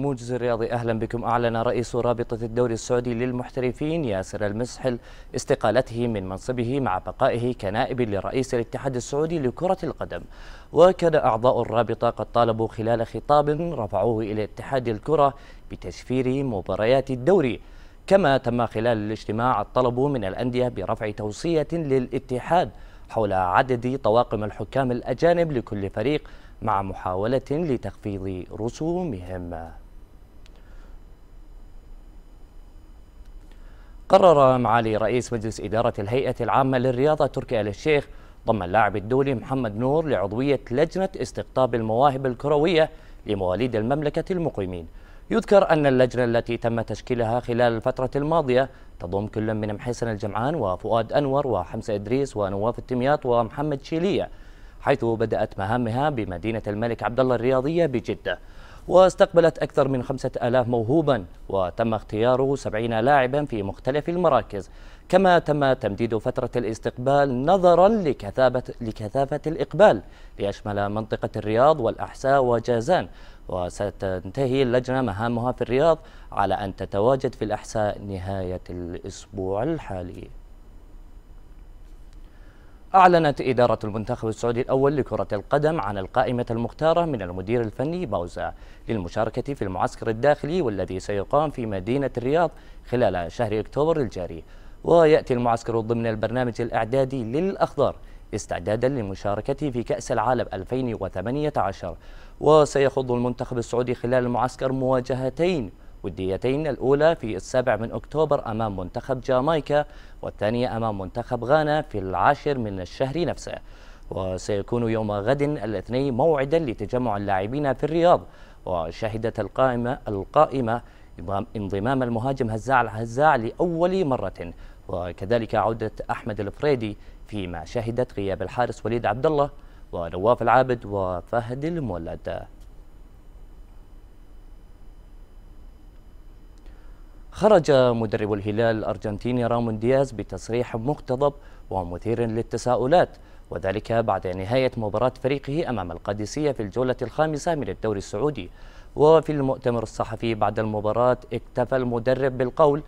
الموجز الرياضي أهلا بكم أعلن رئيس رابطة الدوري السعودي للمحترفين ياسر المسحل استقالته من منصبه مع بقائه كنائب لرئيس الاتحاد السعودي لكرة القدم وكان أعضاء الرابطة قد طالبوا خلال خطاب رفعوه إلى اتحاد الكرة بتشفير مباريات الدوري كما تم خلال الاجتماع الطلب من الأندية برفع توصية للاتحاد حول عدد طواقم الحكام الأجانب لكل فريق مع محاولة لتخفيض رسومهم قرر معالي رئيس مجلس إدارة الهيئة العامة للرياضة تركي آل الشيخ ضم اللاعب الدولي محمد نور لعضوية لجنة استقطاب المواهب الكروية لمواليد المملكة المقيمين يذكر أن اللجنة التي تم تشكيلها خلال الفترة الماضية تضم كل من محسن الجمعان وفؤاد أنور وحمسة إدريس ونواف التمياط ومحمد شيلية حيث بدأت مهامها بمدينة الملك عبدالله الرياضية بجدة واستقبلت أكثر من 5000 موهوبا وتم اختيار 70 لاعبا في مختلف المراكز كما تم تمديد فترة الاستقبال نظرا لكثافة, لكثافة الإقبال ليشمل منطقة الرياض والأحساء وجازان وستنتهي اللجنة مهامها في الرياض على أن تتواجد في الأحساء نهاية الأسبوع الحالي أعلنت إدارة المنتخب السعودي الأول لكرة القدم عن القائمة المختارة من المدير الفني باوزا للمشاركة في المعسكر الداخلي والذي سيقام في مدينة الرياض خلال شهر أكتوبر الجاري ويأتي المعسكر ضمن البرنامج الإعدادي للأخضر استعدادا لمشاركته في كأس العالم 2018 وسيخوض المنتخب السعودي خلال المعسكر مواجهتين وديتين الأولى في السابع من أكتوبر أمام منتخب جامايكا والثانية أمام منتخب غانا في العاشر من الشهر نفسه وسيكون يوم غد الاثنين موعدا لتجمع اللاعبين في الرياض وشهدت القائمة القائمة انضمام المهاجم هزاع الهزاع لأول مرة وكذلك عودة أحمد الفريدي فيما شهدت غياب الحارس وليد عبد الله ونواف العابد وفهد المولد خرج مدرب الهلال الأرجنتيني رامون دياز بتصريح مقتضب ومثير للتساؤلات وذلك بعد نهاية مباراة فريقه أمام القادسية في الجولة الخامسة من الدوري السعودي وفي المؤتمر الصحفي بعد المباراة اكتفى المدرب بالقول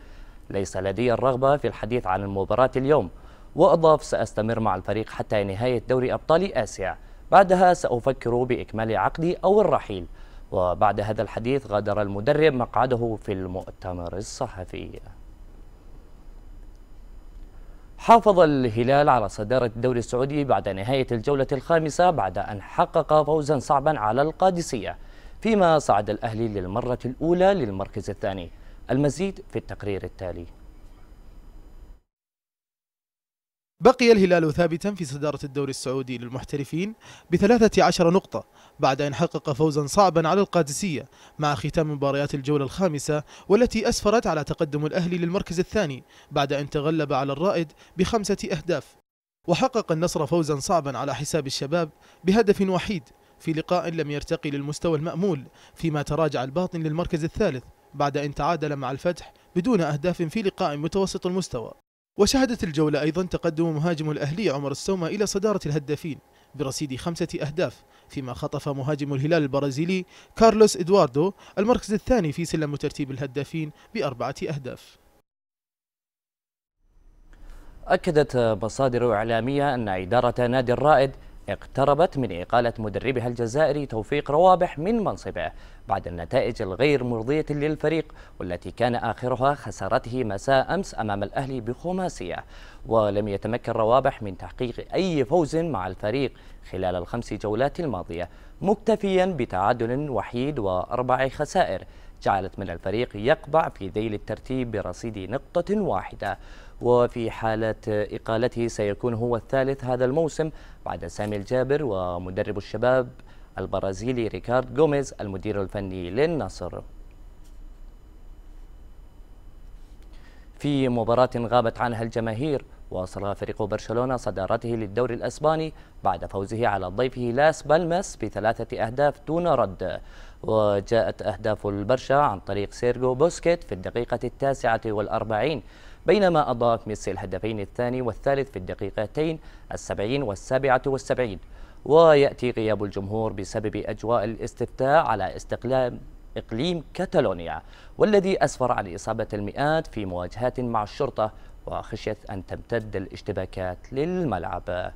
ليس لدي الرغبة في الحديث عن المباراة اليوم وأضاف سأستمر مع الفريق حتى نهاية دوري أبطال آسيا بعدها سأفكر بإكمال عقدي أو الرحيل وبعد هذا الحديث غادر المدرب مقعده في المؤتمر الصحفي حافظ الهلال على صدارة الدوري السعودي بعد نهاية الجولة الخامسة بعد أن حقق فوزا صعبا على القادسية فيما صعد الأهلي للمرة الأولى للمركز الثاني المزيد في التقرير التالي بقي الهلال ثابتا في صدارة الدوري السعودي للمحترفين بثلاثة عشر نقطة بعد أن حقق فوزا صعبا على القادسية مع ختام مباريات الجولة الخامسة والتي أسفرت على تقدم الأهلي للمركز الثاني بعد أن تغلب على الرائد بخمسة أهداف وحقق النصر فوزا صعبا على حساب الشباب بهدف وحيد في لقاء لم يرتقي للمستوى المأمول فيما تراجع الباطن للمركز الثالث بعد أن تعادل مع الفتح بدون أهداف في لقاء متوسط المستوى وشهدت الجولة أيضا تقدم مهاجم الأهلي عمر السومة إلى صدارة الهدافين برصيد خمسة أهداف فيما خطف مهاجم الهلال البرازيلي كارلوس إدواردو المركز الثاني في سلم ترتيب الهدافين بأربعة أهداف أكدت مصادر إعلامية أن إدارة نادي الرائد اقتربت من إقالة مدربها الجزائري توفيق روابح من منصبه بعد النتائج الغير مرضية للفريق والتي كان آخرها خسارته مساء أمس أمام الأهلي بخماسية ولم يتمكن روابح من تحقيق أي فوز مع الفريق خلال الخمس جولات الماضية مكتفيا بتعادل وحيد وأربع خسائر جعلت من الفريق يقبع في ذيل الترتيب برصيد نقطة واحدة وفي حالة إقالته سيكون هو الثالث هذا الموسم بعد سامي الجابر ومدرب الشباب البرازيلي ريكارد جوميز المدير الفني للنصر في مباراة غابت عنها الجماهير واصل فريق برشلونة صدارته للدوري الأسباني بعد فوزه على ضيفه لاس بالمس بثلاثة أهداف دون رد وجاءت أهداف البرشا عن طريق سيرجو بوسكيت في الدقيقة التاسعة والأربعين بينما أضاف ميسي الهدفين الثاني والثالث في الدقيقتين السبعين والسابعة والسبعين ويأتي غياب الجمهور بسبب أجواء الاستفتاء على استقلال إقليم كاتالونيا والذي أسفر عن إصابة المئات في مواجهات مع الشرطة وخشية أن تمتد الاشتباكات للملعب